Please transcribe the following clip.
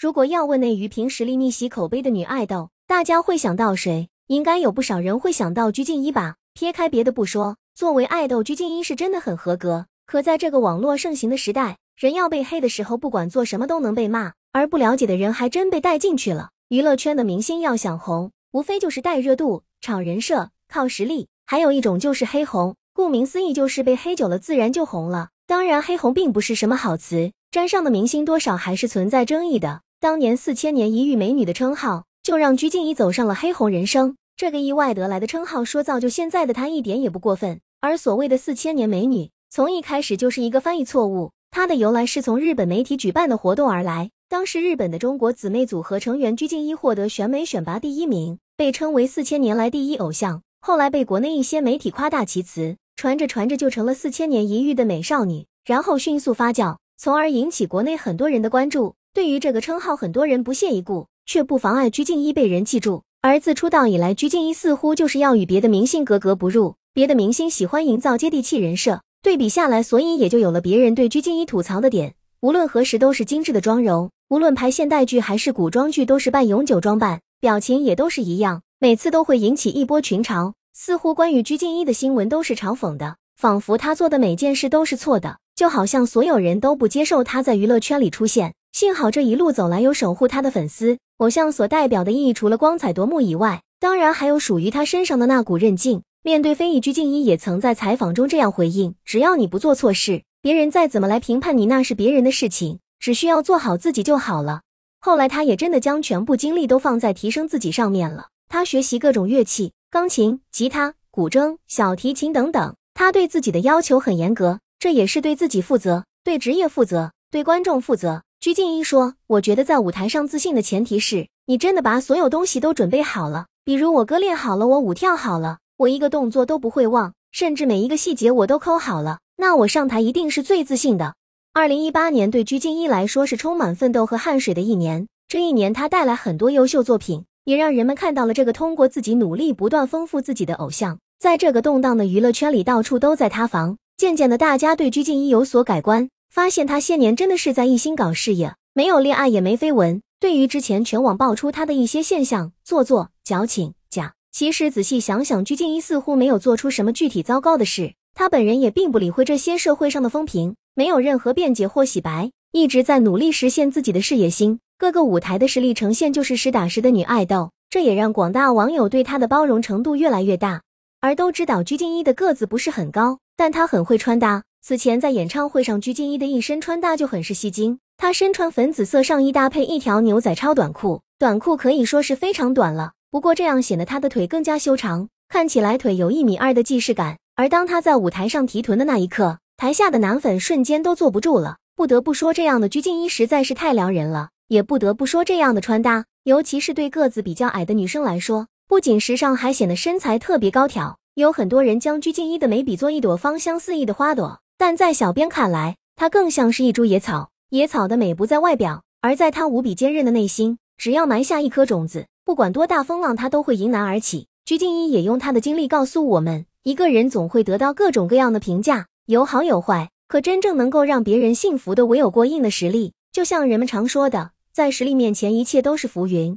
如果要问那于凭实力逆袭口碑的女爱豆，大家会想到谁？应该有不少人会想到鞠婧祎吧。撇开别的不说，作为爱豆，鞠婧祎是真的很合格。可在这个网络盛行的时代，人要被黑的时候，不管做什么都能被骂，而不了解的人还真被带进去了。娱乐圈的明星要想红，无非就是带热度、炒人设、靠实力，还有一种就是黑红。顾名思义，就是被黑久了，自然就红了。当然，黑红并不是什么好词，沾上的明星多少还是存在争议的。当年“四千年一遇美女”的称号，就让鞠婧祎走上了黑红人生。这个意外得来的称号，说造就现在的她一点也不过分。而所谓的“四千年美女”，从一开始就是一个翻译错误。它的由来是从日本媒体举办的活动而来。当时，日本的中国姊妹组合成员鞠婧祎获得选美选拔第一名，被称为四千年来第一偶像。后来被国内一些媒体夸大其词，传着传着就成了“四千年一遇”的美少女，然后迅速发酵，从而引起国内很多人的关注。对于这个称号，很多人不屑一顾，却不妨碍鞠婧祎被人记住。而自出道以来，鞠婧祎似乎就是要与别的明星格格不入。别的明星喜欢营造接地气人设，对比下来，所以也就有了别人对鞠婧祎吐槽的点。无论何时都是精致的妆容，无论拍现代剧还是古装剧，都是半永久装扮，表情也都是一样，每次都会引起一波群嘲。似乎关于鞠婧祎的新闻都是嘲讽的，仿佛她做的每件事都是错的，就好像所有人都不接受她在娱乐圈里出现。幸好这一路走来有守护他的粉丝。偶像所代表的意义，除了光彩夺目以外，当然还有属于他身上的那股韧劲。面对非议，鞠婧祎也曾在采访中这样回应：“只要你不做错事，别人再怎么来评判你，那是别人的事情，只需要做好自己就好了。”后来，他也真的将全部精力都放在提升自己上面了。他学习各种乐器，钢琴、吉他、古筝、小提琴等等。他对自己的要求很严格，这也是对自己负责、对职业负责、对观众负责。鞠婧祎说：“我觉得在舞台上自信的前提是你真的把所有东西都准备好了。比如我歌练好了，我舞跳好了，我一个动作都不会忘，甚至每一个细节我都抠好了。那我上台一定是最自信的。”二零一八年对鞠婧祎来说是充满奋斗和汗水的一年。这一年她带来很多优秀作品，也让人们看到了这个通过自己努力不断丰富自己的偶像。在这个动荡的娱乐圈里，到处都在塌房，渐渐的大家对鞠婧祎有所改观。发现他些年真的是在一心搞事业，没有恋爱也没绯闻。对于之前全网爆出他的一些现象，做作、矫情、假，其实仔细想想，鞠婧祎似乎没有做出什么具体糟糕的事。她本人也并不理会这些社会上的风评，没有任何辩解或洗白，一直在努力实现自己的事业心。各个舞台的实力呈现就是实打实的女爱豆，这也让广大网友对她的包容程度越来越大。而都知道鞠婧祎的个子不是很高，但她很会穿搭。此前在演唱会上，鞠婧祎的一身穿搭就很是吸睛。她身穿粉紫色上衣，搭配一条牛仔超短裤，短裤可以说是非常短了。不过这样显得她的腿更加修长，看起来腿有一米二的既视感。而当她在舞台上提臀的那一刻，台下的男粉瞬间都坐不住了。不得不说，这样的鞠婧祎实在是太撩人了。也不得不说，这样的穿搭，尤其是对个子比较矮的女生来说，不仅时尚，还显得身材特别高挑。有很多人将鞠婧祎的眉比作一朵芳香四溢的花朵。但在小编看来，它更像是一株野草。野草的美不在外表，而在它无比坚韧的内心。只要埋下一颗种子，不管多大风浪，它都会迎难而起。鞠婧祎也用她的经历告诉我们：一个人总会得到各种各样的评价，有好有坏。可真正能够让别人信服的，唯有过硬的实力。就像人们常说的，在实力面前，一切都是浮云。